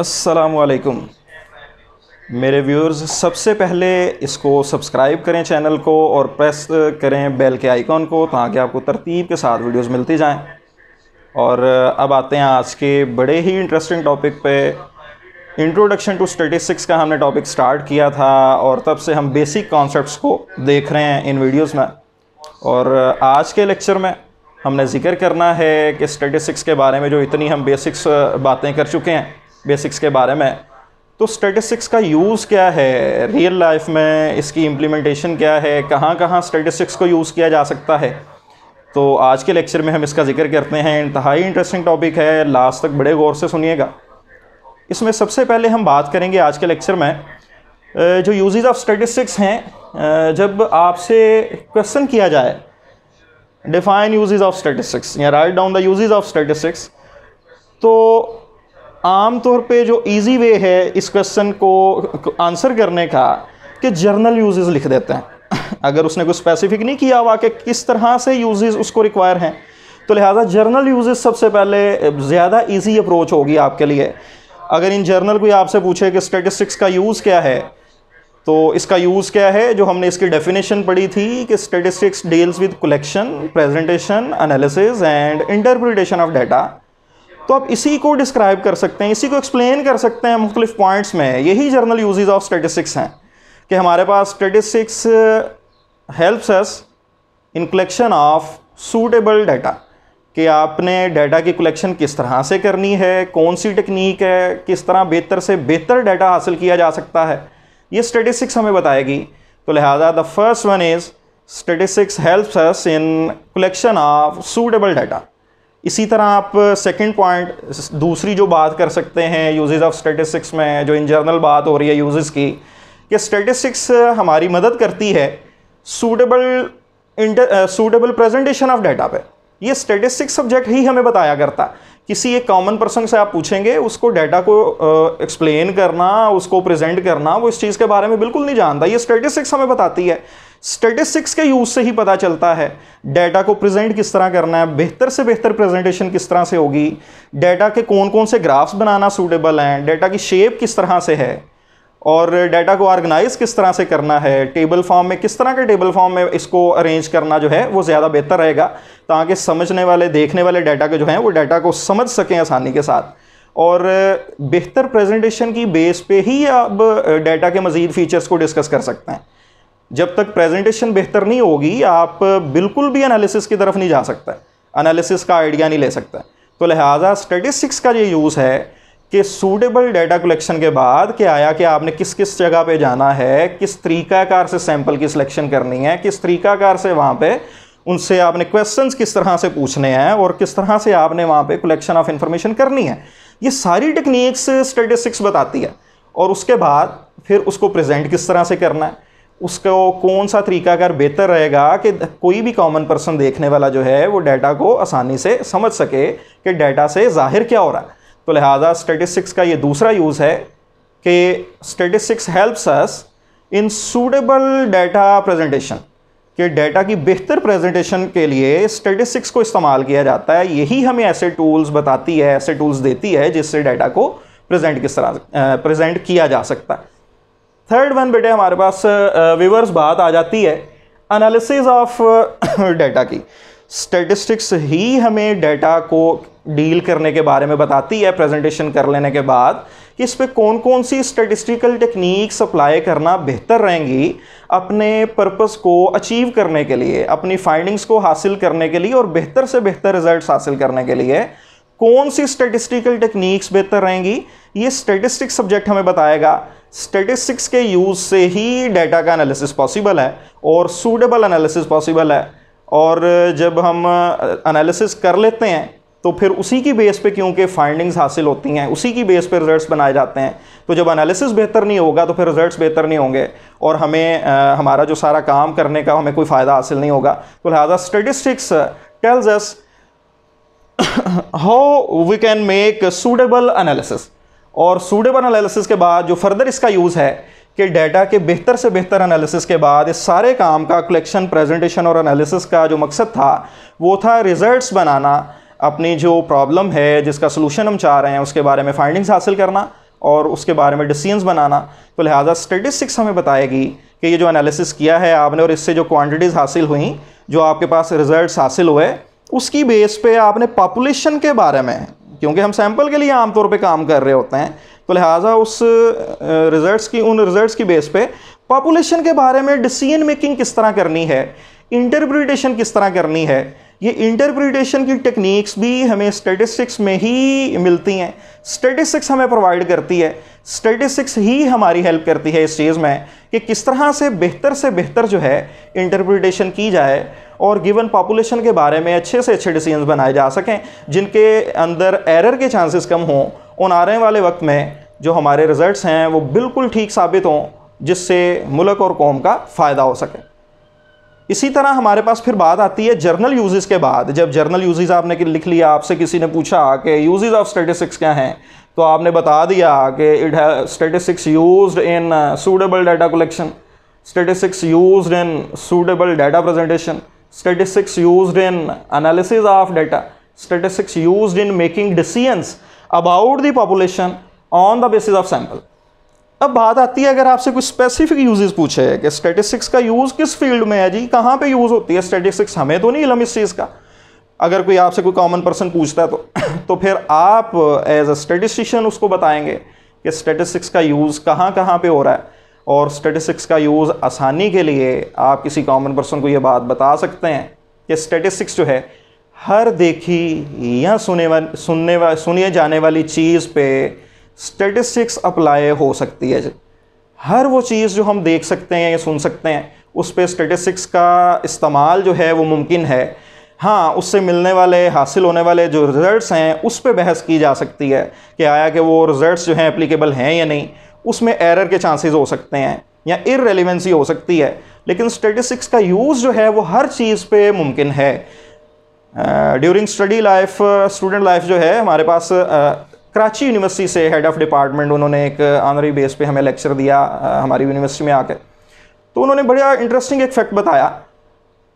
असलकम मेरे व्यूअर्स सबसे पहले इसको सब्सक्राइब करें चैनल को और प्रेस करें बेल के आइकॉन को ताकि आपको तरतीब के साथ वीडियोस मिलती जाएं और अब आते हैं आज के बड़े ही इंटरेस्टिंग टॉपिक पे इंट्रोडक्शन टू स्टेटिस्टिक्स का हमने टॉपिक स्टार्ट किया था और तब से हम बेसिक कॉन्सेप्ट्स को देख रहे हैं इन वीडियोज़ में और आज के लेक्चर में हमने जिक्र करना है कि स्टेटिस्टिक्स के बारे में जो इतनी हम बेसिक्स बातें कर चुके हैं बेसिक्स के बारे में तो स्टेटिस्टिक्स का यूज़ क्या है रियल लाइफ में इसकी इम्प्लीमेंटेशन क्या है कहाँ कहाँ स्टेटिस्टिक्स को यूज़ किया जा सकता है तो आज के लेक्चर में हम इसका जिक्र करते हैं इंतहाई इंटरेस्टिंग टॉपिक है लास्ट तक बड़े गौर से सुनिएगा इसमें सबसे पहले हम बात करेंगे आज के लेक्चर में जो यूजेज ऑफ स्टेटिस्टिक्स हैं जब आपसे क्वेश्चन किया जाए डिफाइन यूजेज ऑफ स्टेटिस्टिक्स या write down the usages of statistics तो आम तौर पे जो इजी वे है इस क्वेश्चन को आंसर करने का कि जर्नल यूजेस लिख देते हैं अगर उसने कुछ स्पेसिफिक नहीं किया हुआ कि किस तरह से यूजेस उसको रिक्वायर हैं तो लिहाजा जर्नल यूजेस सबसे पहले ज़्यादा इजी अप्रोच होगी आपके लिए अगर इन जर्नल कोई आपसे पूछे कि स्टेटिस्टिक्स का यूज़ क्या है तो इसका यूज़ क्या है जो हमने इसकी डेफिनेशन पढ़ी थी कि statistics deals with collection presentation analysis and interpretation of data तो आप इसी को डिस्क्राइब कर सकते हैं इसी को एक्सप्लेन कर सकते हैं मुख्तलिफ पॉइंट्स में यही जर्नल यूजेज ऑफ स्टेटिस्टिक्स हैं कि हमारे पास statistics helps us in collection of suitable data कि आपने डाटा की कलेक्शन किस तरह से करनी है कौन सी टेक्निक है किस तरह बेहतर से बेहतर डाटा हासिल किया जा सकता है ये स्टेटिस्टिक्स हमें बताएगी तो लिहाजा the first one is statistics helps us in collection of suitable data इसी तरह आप सेकंड पॉइंट दूसरी जो बात कर सकते हैं यूजेज ऑफ स्टेटिस्टिक्स में जो इन जर्नल बात हो रही है यूजेस की कि स्टेटिस्टिक्स हमारी मदद करती है suitable suitable presentation of data पे ये स्टेटिस्टिक्स सब्जेक्ट ही हमें बताया करता किसी एक कॉमन पर्सन से आप पूछेंगे उसको डाटा को एक्सप्लेन करना उसको प्रेजेंट करना वो इस चीज़ के बारे में बिल्कुल नहीं जानता ये स्टेटिस्टिक्स हमें बताती है स्टेटिस्टिक्स के यूज़ से ही पता चलता है डाटा को प्रेजेंट किस तरह करना है बेहतर से बेहतर प्रेजेंटेशन किस तरह से होगी डाटा के कौन कौन से ग्राफ्स बनाना सूटेबल हैं डेटा की शेप किस तरह से है और डेटा को ऑर्गेनाइज किस तरह से करना है टेबल फॉर्म में किस तरह के टेबल फॉर्म में इसको अरेंज करना जो है वो ज़्यादा बेहतर रहेगा ताकि समझने वाले देखने वाले डाटा के जो हैं वो डाटा को समझ सकें आसानी के साथ और बेहतर प्रेजेंटेशन की बेस पे ही अब डाटा के मज़ीद फीचर्स को डिस्कस कर सकते हैं जब तक प्रेजेंटेशन बेहतर नहीं होगी आप बिल्कुल भी एनालिसिस की तरफ नहीं जा सकता एनालिसिस का आइडिया नहीं ले सकता तो लिहाजा स्टेटिस्टिक्स का ये यूज़ है कि सूटेबल डेटा कलेक्शन के बाद कि आया कि आपने किस किस जगह पे जाना है किस तरीकाकार से सैंपल की सिलेक्शन करनी है किस तरीकाकार से वहाँ पे उनसे आपने क्वेश्चंस किस तरह से पूछने हैं और किस तरह से आपने वहाँ पे कलेक्शन ऑफ इन्फॉर्मेशन करनी है ये सारी टेक्निक्स स्टेटिस्टिक्स बताती है और उसके बाद फिर उसको प्रेजेंट किस तरह से करना है उसको कौन सा तरीकाकार बेहतर रहेगा कि कोई भी कॉमन पर्सन देखने वाला जो है वो डाटा को आसानी से समझ सके कि डाटा से ज़ाहिर क्या हो रहा है तो लिहाजा स्टेटिस्टिक्स का ये दूसरा यूज़ है कि statistics helps us in suitable data presentation कि डाटा की बेहतर प्रेजेंटेशन के लिए स्टेटिस्टिक्स को इस्तेमाल किया जाता है यही हमें ऐसे टूल्स बताती है ऐसे टूल्स देती है जिससे डाटा को प्रेजेंट किस तरह प्रेजेंट किया जा सकता है थर्ड वन बेटे हमारे पास व्यूवर्स uh, बात आ जाती है एनालिसिस ऑफ डेटा की स्टेटिस्टिक्स ही हमें डेटा को डील करने के बारे में बताती है प्रेजेंटेशन कर लेने के बाद कि इस पर कौन कौन सी स्टेटिस्टिकल टेक्निक्स अप्लाई करना बेहतर रहेंगी अपने पर्पस को अचीव करने के लिए अपनी फाइंडिंग्स को हासिल करने के लिए और बेहतर से बेहतर रिजल्ट्स हासिल करने के लिए कौन सी स्टेटिस्टिकल टेक्निक्स बेहतर रहेंगी ये स्टेटिस्टिक्स सब्जेक्ट हमें बताएगा स्टेटिस्टिक्स के यूज़ से ही डाटा का एनालिसिस पॉसिबल है और सूटेबल एनालिसिस पॉसिबल है और जब हम एनालिसिस कर लेते हैं तो फिर उसी की बेस पे क्योंकि फाइंडिंग्स हासिल होती हैं उसी की बेस पे रिजल्ट्स बनाए जाते हैं तो जब एनालिसिस बेहतर नहीं होगा तो फिर रिजल्ट्स बेहतर नहीं होंगे और हमें आ, हमारा जो सारा काम करने का हमें कोई फ़ायदा हासिल नहीं होगा तो लिहाजा statistics tells us how we can make suitable analysis और सूडेबल एनालिसिस के बाद जो फर्दर इसका यूज़ है कि डेटा के बेहतर से बेहतर एनालिसिस के बाद इस सारे काम का कलेक्शन प्रेजेंटेशन और एनालिसिस का जो मकसद था वो था रिजल्ट्स बनाना अपनी जो प्रॉब्लम है जिसका सोलूशन हम चाह रहे हैं उसके बारे में फाइंडिंग्स हासिल करना और उसके बारे में डिसीजंस बनाना तो लिहाजा स्टेटिस्टिक्स हमें बताएगी कि ये जो एनालिसिस किया है आपने और इससे जो क्वांटिटीज़ हासिल हुई जो आपके पास रिजल्ट्स हासिल हुए उसकी बेस पे आपने पॉपुलेशन के बारे में क्योंकि हम सैम्पल के लिए आमतौर पे काम कर रहे होते हैं तो लिहाजा उस रिज़ल्ट्स की उन रिज़ल्ट्स की बेस पे पॉपुलेशन के बारे में डिसीजन मेकिंग किस तरह करनी है इंटरप्रिटेशन किस तरह करनी है ये इंटरप्रिटेशन की टेक्निक्स भी हमें स्टेटिस्टिक्स में ही मिलती हैं स्टेटिस्टिक्स हमें प्रोवाइड करती है स्टेटिस्टिक्स ही हमारी हेल्प करती है इस चीज़ में कि किस तरह से बेहतर से बेहतर जो है इंटरप्रिटेशन की जाए और गिवन पॉपुलेशन के बारे में अच्छे से अच्छे डिसीजन बनाए जा सकें जिनके अंदर एरर के चांसेस कम हों उन आने वाले वक्त में जो हमारे रिज़ल्ट हैं वो बिल्कुल ठीक साबित हों जिससे मुल्क और कौम का फ़ायदा हो सके इसी तरह हमारे पास फिर बात आती है जर्नल यूजेस के बाद जब जर्नल यूजेस आपने लिख लिया आपसे किसी ने पूछा कि यूजेस ऑफ स्टेटिस्टिक्स क्या हैं तो आपने बता दिया कि इट है statistics use in suitable data collection statistics use in suitable data presentation statistics use in analysis of data statistics use in making decisions about the population on the basis of sample अब बात आती है अगर आपसे कोई specific uses पूछे कि statistics का यूज़ किस फील्ड में है जी कहाँ पे यूज़ होती है स्टेटिस्टिक्स हमें तो नहीं इलम इस चीज़ का अगर कोई आपसे कोई कॉमन पर्सन पूछता है तो तो फिर आप एज अ स्टेटिस्टिशियन उसको बताएंगे कि स्टेटिस्टिक्स का यूज़ कहाँ कहाँ पे हो रहा है और स्टेटिस्टिक्स का यूज़ आसानी के लिए आप किसी कॉमन पर्सन को ये बात बता सकते हैं कि स्टेटिस्टिक्स जो है हर देखी या सुने वा, सुनने वा, सुनिए जाने वाली चीज़ पर स्टेटिस्टिक्स अप्लाई हो सकती है हर वो चीज़ जो हम देख सकते हैं या सुन सकते हैं उस पर स्टेटिस्टिक्स का इस्तेमाल जो है वो मुमकिन है हाँ उससे मिलने वाले हासिल होने वाले जो रिज़ल्ट्स हैं उस पर बहस की जा सकती है कि आया कि वो रिज़ल्ट्स जो हैं एप्लीकेबल हैं या नहीं उसमें एरर के चांसेस हो सकते हैं या इरेलीवेंसी हो सकती है लेकिन स्टेटिस्टिक्स का यूज़ जो है वो हर चीज़ पे मुमकिन है during study life student life जो है हमारे पास कराची यूनिवर्सिटी से हेड ऑफ़ डिपार्टमेंट उन्होंने एक ऑनरी uh, बेस पे हमें लेक्चर दिया uh, हमारी यूनिवर्सिटी में आकर तो उन्होंने बढ़िया इंटरेस्टिंग एक फैक्ट बताया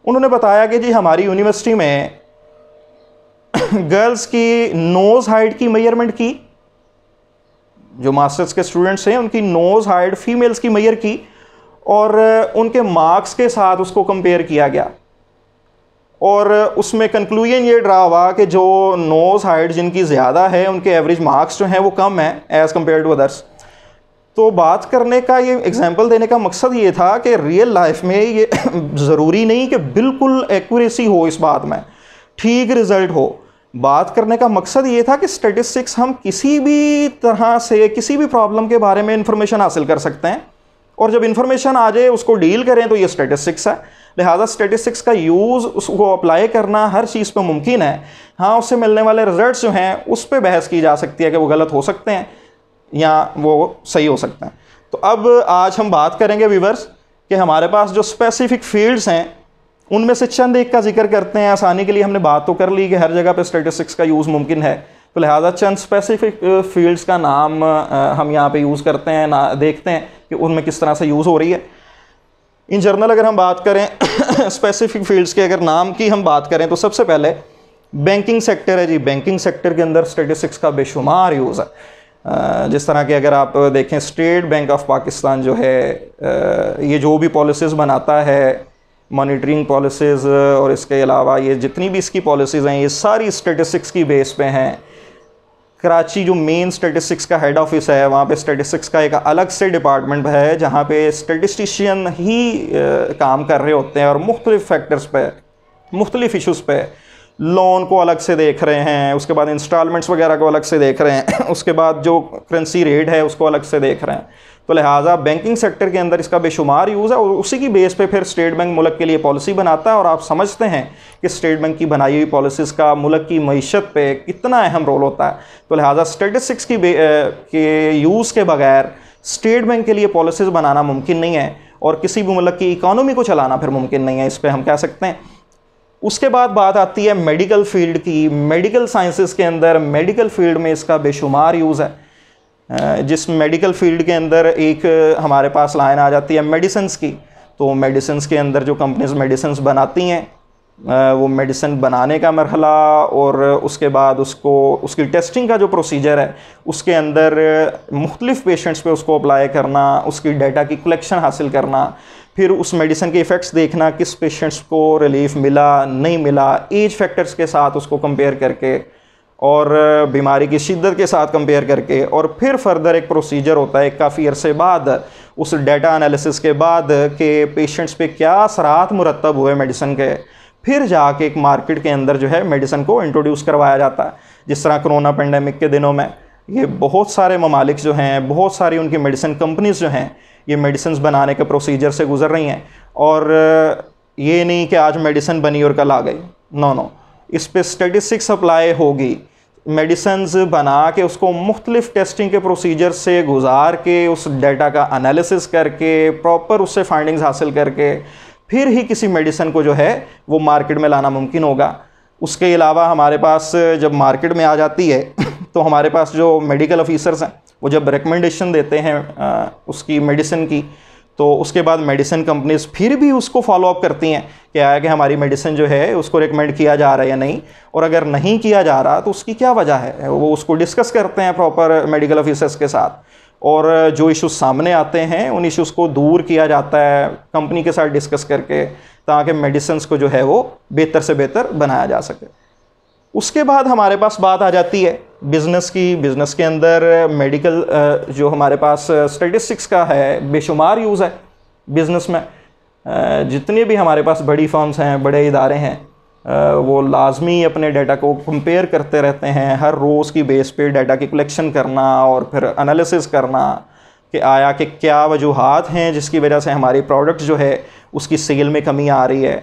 उन्होंने बताया कि जी हमारी यूनिवर्सिटी में गर्ल्स की नोज़ हाइट की मेयरमेंट की जो मास्टर्स के स्टूडेंट्स हैं उनकी नोज़ हाइट फीमेल्स की मैयर की और uh, उनके मार्क्स के साथ उसको कंपेयर किया गया और उसमें कंक्लूजन ये ड्रा हुआ कि जो नोज़ हाइट जिनकी ज़्यादा है उनके एवरेज मार्क्स जो हैं वो कम हैं एज़ कम्पेयर टू अदर्स तो बात करने का ये एग्जांपल देने का मकसद ये था कि रियल लाइफ में ये ज़रूरी नहीं कि बिल्कुल एक्यूरेसी हो इस बात में ठीक रिज़ल्ट हो बात करने का मकसद ये था कि स्टेटिस्टिक्स हम किसी भी तरह से किसी भी प्रॉब्लम के बारे में इंफॉर्मेशन हासिल कर सकते हैं और जब इंफॉर्मेशन आ जाए उसको डील करें तो ये स्टेटिस्टिक्स है लिहाजा स्टेटिस्टिक्स का यूज़ उसको अप्लाई करना हर चीज़ पे मुमकिन है हाँ उससे मिलने वाले रिजल्ट्स जो हैं उस पर बहस की जा सकती है कि वो गलत हो सकते हैं या वो सही हो सकते हैं तो अब आज हम बात करेंगे व्यूवर्स कि हमारे पास जो स्पेसिफिक फील्ड्स हैं उनमें से चंद एक का जिक्र करते हैं आसानी के लिए हमने बात तो कर ली कि हर जगह पे स्टेटिस्टिक्स का यूज़ मुमकिन है तो लिहाजा चंद स्पेसिफिक फील्ड्स का नाम हम यहाँ पे यूज़ करते हैं ना देखते हैं कि उनमें किस तरह से यूज़ हो रही है इन जर्नल अगर हम बात करें स्पेसिफिक फील्ड्स के अगर नाम की हम बात करें तो सबसे पहले बैंकिंग सेक्टर है जी बैंकिंग सेक्टर के अंदर स्टेटिस्टिक्स का बेशुमार यूज़ है जिस तरह के अगर आप देखें स्टेट बैंक ऑफ पाकिस्तान जो है ये जो भी पॉलिसीज़ बनाता है मॉनिटरिंग पॉलिसीज़ और इसके अलावा ये जितनी भी इसकी पॉलिसीज़ हैं ये सारी स्टेटिस्टिक्स की बेस पे हैं कराची जो मेन स्टेटिस्टिक्स का हेड ऑफिस है वहाँ पे स्टेटिस्टिक्स का एक अलग से डिपार्टमेंट है जहाँ पे स्टेटिस्टिशियन ही आ, काम कर रहे होते हैं और मुख्तलिफ फैक्टर्स पे मुख्तलिफ इशूज़ पे लोन को अलग से देख रहे हैं उसके बाद इंस्टॉलमेंट्स वगैरह को अलग से देख रहे हैं उसके बाद जो करेंसी रेट है उसको अलग से देख रहे हैं तो लिहाजा बैंकिंग सेक्टर के अंदर इसका बेशुमार यूज़ है और उसी की बेस पे फिर स्टेट बैंक मुल्क के लिए पॉलिसी बनाता है और आप समझते हैं कि स्टेट बैंक की बनाई हुई पॉलिसीज़ का मुल्क की मीशत पे कितना अहम रोल होता है तो लिहाजा स्टेटिस्टिक्स की के यूज़ के बगैर स्टेट बैंक के लिए पॉलिसीज़ बनाना मुमकिन नहीं है और किसी भी मुल्क की इकानमी को चलाना फिर मुमकिन नहीं है इस पर हम कह सकते हैं उसके बाद बात आती है मेडिकल फील्ड की मेडिकल साइंसेस के अंदर मेडिकल फील्ड में इसका बेशुमार यूज़ है जिस मेडिकल फील्ड के अंदर एक हमारे पास लाइन आ जाती है मेडिसिन की तो मेडिसिन के अंदर जो कंपनीज मेडिसिन बनाती हैं वो मेडिसिन बनाने का मरहला और उसके बाद उसको उसकी टेस्टिंग का जो प्रोसीजर है उसके अंदर मुख्तलिफ़ पेशेंट्स पे उसको अप्लाई करना उसकी डेटा की कलेक्शन हासिल करना फिर उस मेडिसिन के इफ़ेक्ट्स देखना किस पेशेंट्स को रिलीफ मिला नहीं मिला एज फैक्टर्स के साथ उसको कंपेयर करके और बीमारी की शिद्दत के साथ कंपेयर करके और फिर फर्दर एक प्रोसीजर होता है काफ़ी अरसे बाद उस डेटा एनालिसिस के बाद के पेशेंट्स पे क्या असरात मुरतब हुए मेडिसिन के फिर जाके एक मार्केट के अंदर जो है मेडिसिन को इंट्रोड्यूस करवाया जाता है जिस तरह कोरोना पेंडेमिक के दिनों में ये बहुत सारे ममालिक जो हैं बहुत सारी उनकी मेडिसिन कंपनीज़ जो हैं ये मेडिसिन बनाने के प्रोसीजर से गुजर रही हैं और ये नहीं कि आज मेडिसिन बनी और कल आ गई नो नो इस पर स्टेटिस्टिक्स अप्लाई होगी मेडिसन्स बना के उसको मुख्तलिफ टेस्टिंग के प्रोसीजर से गुजार के उस डेटा का अनालिसिस करके प्रॉपर उससे फाइंडिंग्स हासिल करके फिर ही किसी मेडिसन को जो है वो मार्केट में लाना मुमकिन होगा उसके अलावा हमारे पास जब मार्केट में आ जाती है तो हमारे पास जो मेडिकल ऑफिसर्स हैं वो जब रिकमेंडेशन देते हैं आ, उसकी मेडिसिन की तो उसके बाद मेडिसिन कंपनीज फिर भी उसको फॉलोअप करती हैं कि आया कि हमारी मेडिसिन जो है उसको रिकमेंड किया जा रहा है या नहीं और अगर नहीं किया जा रहा तो उसकी क्या वजह है वो उसको डिस्कस करते हैं प्रॉपर मेडिकल ऑफिसर्स के साथ और जो इश्यूज सामने आते हैं उन इश्यूज़ को दूर किया जाता है कंपनी के साथ डिस्कस करके ताकि मेडिसिन को जो है वो बेहतर से बेहतर बनाया जा सके उसके बाद हमारे पास बात आ जाती है बिज़नेस की बिज़नेस के अंदर मेडिकल uh, uh, जो हमारे पास स्टेटिस्टिक्स uh, का है बेशुमार यूज़ है बिज़नेस में जितने भी हमारे पास बड़ी फर्म्स हैं बड़े इदारे हैं वो लाजमी अपने डाटा को कंपेयर करते रहते हैं हर रोज़ की बेस पे डाटा की कलेक्शन करना और फिर एनालिसिस करना कि आया कि क्या वजूहत हैं जिसकी वजह से हमारी प्रोडक्ट जो है उसकी सेल में कमी आ रही है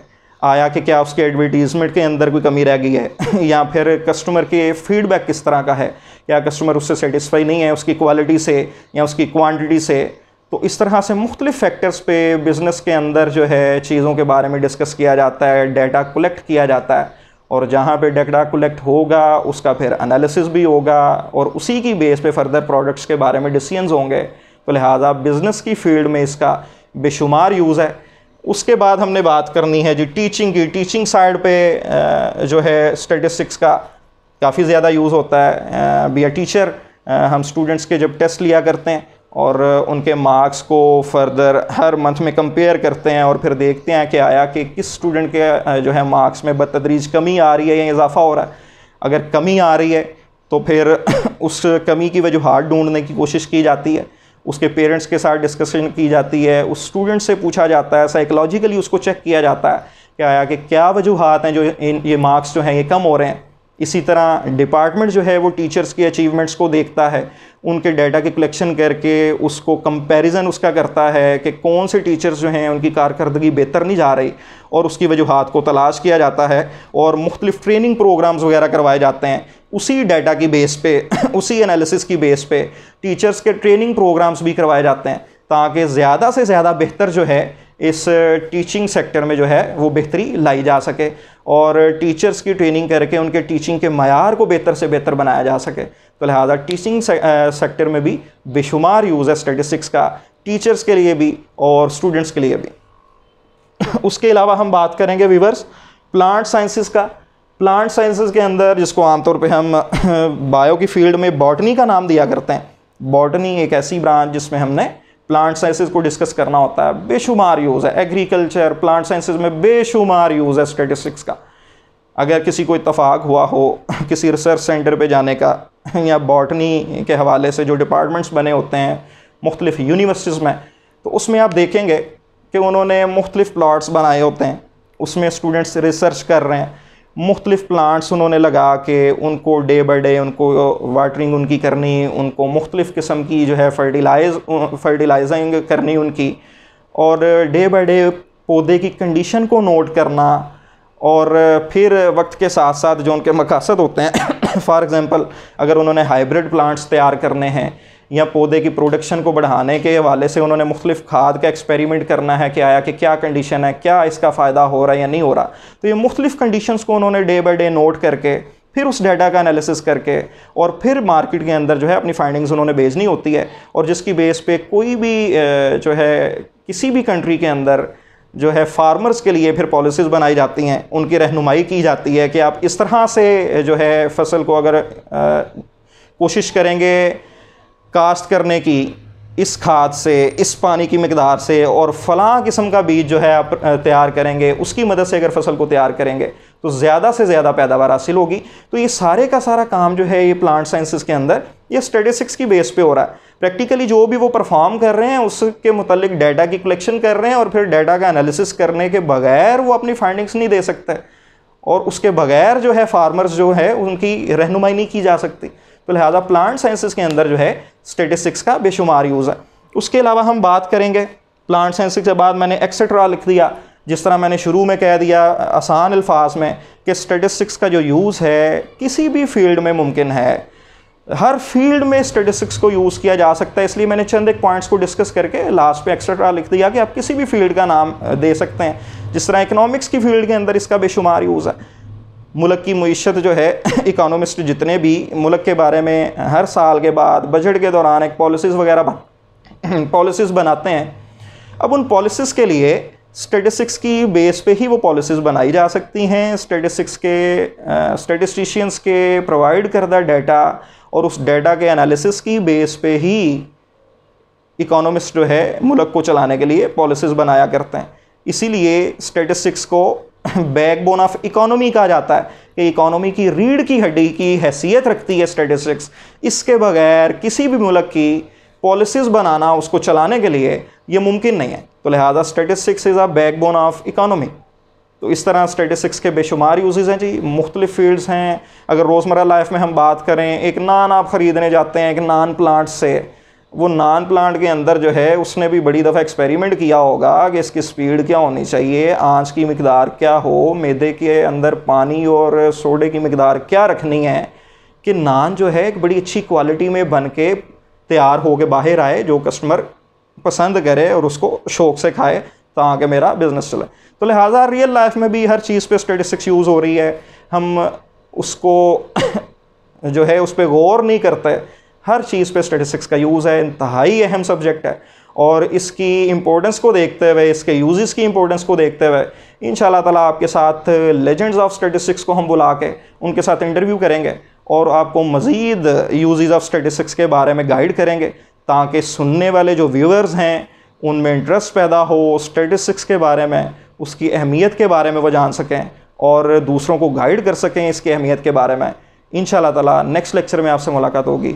आया कि क्या उसके एडवर्टीज़मेंट के अंदर कोई कमी रह गई है या फिर कस्टमर के फीडबैक किस तरह का है या कस्टमर उससे सेटिस्फाई नहीं है उसकी क्वालिटी से या उसकी क्वांटिटी से तो इस तरह से मुख्तलिफ़ फैक्टर्स पे बिज़नेस के अंदर जो है चीज़ों के बारे में डिस्कस किया जाता है डेटा कलेक्ट किया जाता है और जहाँ पे डाटा कलेक्ट होगा उसका फिर एनालिसिस भी होगा और उसी की बेस पे फर्दर प्रोडक्ट्स के बारे में डिसीजंस होंगे तो लिहाजा बिज़नेस की फील्ड में इसका बेशुमार यूज़ है उसके बाद हमने बात करनी है जी टीचिंग की टीचिंग साइड पे जो है स्टेटिस्टिक्स का काफ़ी ज़्यादा यूज़ होता है बी ए टीचर हम स्टूडेंट्स के जब टेस्ट लिया करते हैं और उनके मार्क्स को फर्दर हर मंथ में कंपेयर करते हैं और फिर देखते हैं कि आया कि किस स्टूडेंट के जो है मार्क्स में बदतदरीज कमी आ रही है या इजाफा हो रहा है अगर कमी आ रही है तो फिर उस कमी की वजूहत ढूंढने की कोशिश की जाती है उसके पेरेंट्स के साथ डिस्कशन की जाती है उस स्टूडेंट से पूछा जाता है साइकोलॉजिकली उसको चेक किया जाता है कि आया कि क्या वजूहत हैं जो इन ये मार्क्स जो हैं ये कम हो रहे हैं इसी तरह डिपार्टमेंट जो है वो टीचर्स के अचीवमेंट्स को देखता है उनके डाटा की कलेक्शन करके उसको कंपैरिजन उसका करता है कि कौन से टीचर्स जो हैं उनकी कारकर्दगी बेहतर नहीं जा रही और उसकी वजूहत को तलाश किया जाता है और मुख्तलिफ ट्रेनिंग प्रोग्राम्स वगैरह करवाए जाते हैं उसी डाटा की बेस पे उसी एनालिसिस की बेस पे टीचर्स के ट्रेनिंग प्रोग्राम्स भी करवाए जाते हैं ताकि ज़्यादा से ज़्यादा बेहतर जो है इस टीचिंग uh, सेक्टर में जो है वो बेहतरी लाई जा सके और टीचर्स की ट्रेनिंग करके उनके टीचिंग के मैार को बेहतर से बेहतर बनाया जा सके तो लिहाजा टीचिंग सेक्टर uh, में भी बेशुमार यूज़ है स्टेटिस्टिक्स का टीचर्स के लिए भी और स्टूडेंट्स के लिए भी उसके अलावा हम बात करेंगे वीवर्स प्लांट साइंसिस का प्लांट साइंसेस के अंदर जिसको आमतौर पे हम बायो की फील्ड में बॉटनी का नाम दिया करते हैं बॉटनी एक ऐसी ब्रांच जिसमें हमने प्लांट साइंसेस को डिस्कस करना होता है बेशुमार यूज़ है एग्रीकल्चर प्लांट साइंसेस में बेशुमार यूज़ है स्टेटिस्टिक्स का अगर किसी को इतफाक़ हुआ हो किसी रिसर्च सेंटर पे जाने का या बॉटनी के हवाले से जो डिपार्टमेंट्स बने होते हैं मुख्तलिफ यूनिवर्सिटीज़ में तो उसमें आप देखेंगे कि उन्होंने मुख्तलिफ प्लाट्स बनाए होते हैं उसमें स्टूडेंट्स रिसर्च कर रहे हैं मुख्तलिफ़ प्लांट्स उन्होंने लगा के उनको डे बाई डे उनको वाटरिंग उनकी करनी उनको मुख्तलिफ़ किस्म की जो है फर्टिलाइज फर्टिलाइजिंग करनी उनकी और डे बाई डे पौधे की कंडीशन को नोट करना और फिर वक्त के साथ साथ जो उनके मकासद होते हैं फॉर एग्ज़ाम्पल अगर उन्होंने हाइब्रिड प्लांट्स तैयार करने हैं या पौधे की प्रोडक्शन को बढ़ाने के हवाले से उन्होंने मुख्तलिफ खाद का एक्सपेरिमेंट करना है कि आया कि क्या कंडीशन है क्या इसका फ़ायदा हो रहा है या नहीं हो रहा तो ये मुख्तलिफ कंडीशन को उन्होंने डे बाई डे नोट करके फिर उस डाटा का एनालिसिस करके और फिर मार्केट के अंदर जो है अपनी फाइंडिंग्स उन्होंने भेजनी होती है और जिसकी बेस पे कोई भी जो है किसी भी कंट्री के अंदर जो है फार्मर्स के लिए फिर पॉलिसीज़ बनाई जाती हैं उनकी रहनुमाई की जाती है कि आप इस तरह से जो है फसल को अगर कोशिश करेंगे काश्त करने की इस खाद से इस पानी की मकदार से और फलां किस्म का बीज जो है आप तैयार करेंगे उसकी मदद से अगर फसल को तैयार करेंगे तो ज़्यादा से ज़्यादा पैदावार हासिल होगी तो ये सारे का सारा काम जो है ये प्लांट साइंसिस के अंदर ये स्टेटिस्टिक्स की बेस पे हो रहा है प्रैक्टिकली जो भी वो परफॉर्म कर रहे हैं उसके मतलब डाटा की कलेक्शन कर रहे हैं और फिर डाटा का एनालिसिस करने के बगैर वो अपनी फाइंडिंग्स नहीं दे सकते और उसके बगैर जो है फार्मर्स जो है उनकी रहनुमाई नहीं की जा सकती तो लिहाजा प्लांट साइंसिस के अंदर जो है स्टेटिस्टिक्स का बेशुमार यूज़ है उसके अलावा हम बात करेंगे प्लांट साइंस के बाद मैंने एक्सेट्रा लिख दिया जिस तरह मैंने शुरू में कह दिया आसान अल्फाज में कि स्टेटिस्टिक्स का जो यूज़ है किसी भी फील्ड में मुमकिन है हर फील्ड में स्टेटिस्टिक्स को यूज़ किया जा सकता है इसलिए मैंने चंद एक पॉइंट्स को डिस्कस करके लास्ट पे एक्सेट्रा लिख दिया कि आप किसी भी फील्ड का नाम दे सकते हैं जिस तरह इकोनॉमिक्स की फील्ड के अंदर इसका बेशुमार यूज़ है मुल्क की मीशत जो है इकानमिस्ट जितने भी मुल्क के बारे में हर साल के बाद बजट के दौरान एक पॉलिसीज़ वगैरह पॉलिसीज़ बनाते हैं अब उन पॉलिसीज़ के लिए स्टेटिस्टिक्स की बेस पे ही वो पॉलिसीज़ बनाई जा सकती हैं स्टेटिस्टिक्स के स्टेटिस्टिशियंस के प्रोवाइड करदा डाटा और उस डाटा के एनालिसिस की बेस पे ही इकोनॉमिस्ट जो है मुल्क को चलाने के लिए पॉलिसीज़ बनाया करते हैं इसीलिए स्टेटिस्टिक्स को बैकबोन ऑफ इकोनॉमी कहा जाता है कि इकोनॉमी की रीढ़ की हड्डी की हैसियत रखती है स्टेटिस्टिक्स इसके बगैर किसी भी मुल्क की पॉलिसीज़ बनाना उसको चलाने के लिए ये मुमकिन नहीं है तो लिहाजा statistics is a backbone of economy तो इस तरह स्टेटिस्टिक्स के बेशुमार यूज़ हैं जी मुख्तलिफ फील्ड्स हैं अगर रोज़मर्रा लाइफ में हम बात करें एक नान आप ख़रीदने जाते हैं एक नान प्लांट से वो नान प्लांट के अंदर जो है उसने भी बड़ी दफ़ा एक्सपेरिमेंट किया होगा कि इसकी स्पीड क्या होनी चाहिए आँच की मकदार क्या हो मैदे के अंदर पानी और सोडे की मकदार क्या रखनी है कि नान जो है एक बड़ी अच्छी क्वालिटी में बन के तैयार होके बाहर आए जो कस्टमर पसंद करे और उसको शौक से खाए ताकि मेरा बिज़नेस चले तो लिहाजा रियल लाइफ में भी हर चीज़ पे स्टेटिस्टिक्स यूज़ हो रही है हम उसको जो है उस पर गौर नहीं करते हर चीज़ पे स्टेटिस्टिक्स का यूज़ है इंतहाई अहम सब्जेक्ट है और इसकी इम्पोर्टेंस को देखते हुए इसके यूज़ की इम्पोर्टेंस को देखते हुए इन ताला आपके साथ लेजेंड्स ऑफ स्टेटिस्टिक्स को हम बुला के उनके साथ इंटरव्यू करेंगे और आपको मज़ीद यूज़ ऑफ स्टेटिस्टिक्स के बारे में गाइड करेंगे ताकि सुनने वाले जो व्यूअर्स हैं उनमें इंटरेस्ट पैदा हो स्टेटिस्टिक्स के बारे में उसकी अहमियत के बारे में वो जान सकें और दूसरों को गाइड कर सकें इसकी अहमियत के बारे में इन शाला नेक्स्ट लेक्चर में आपसे मुलाकात होगी